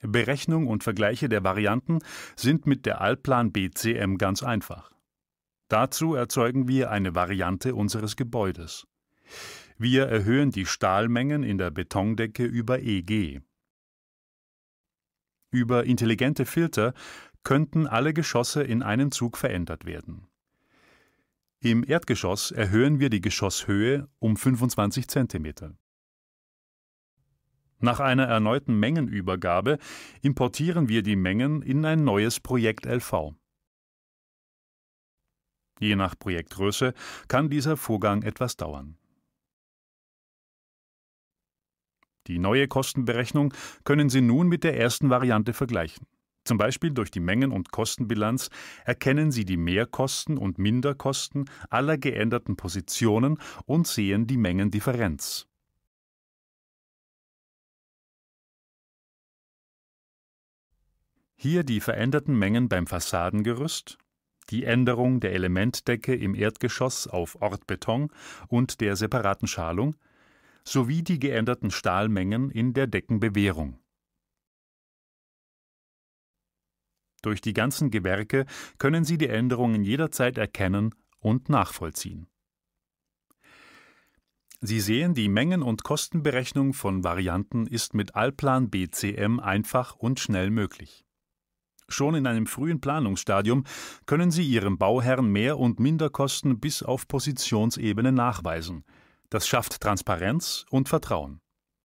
Berechnung und Vergleiche der Varianten sind mit der Altplan BCM ganz einfach. Dazu erzeugen wir eine Variante unseres Gebäudes. Wir erhöhen die Stahlmengen in der Betondecke über EG. Über intelligente Filter könnten alle Geschosse in einem Zug verändert werden. Im Erdgeschoss erhöhen wir die Geschosshöhe um 25 cm. Nach einer erneuten Mengenübergabe importieren wir die Mengen in ein neues Projekt LV. Je nach Projektgröße kann dieser Vorgang etwas dauern. Die neue Kostenberechnung können Sie nun mit der ersten Variante vergleichen. Zum Beispiel durch die Mengen- und Kostenbilanz erkennen Sie die Mehrkosten und Minderkosten aller geänderten Positionen und sehen die Mengendifferenz. Hier die veränderten Mengen beim Fassadengerüst, die Änderung der Elementdecke im Erdgeschoss auf Ortbeton und der separaten Schalung sowie die geänderten Stahlmengen in der Deckenbewehrung. Durch die ganzen Gewerke können Sie die Änderungen jederzeit erkennen und nachvollziehen. Sie sehen, die Mengen- und Kostenberechnung von Varianten ist mit Allplan BCM einfach und schnell möglich. Schon in einem frühen Planungsstadium können sie ihrem Bauherrn Mehr- und Minderkosten bis auf Positionsebene nachweisen. Das schafft Transparenz und Vertrauen.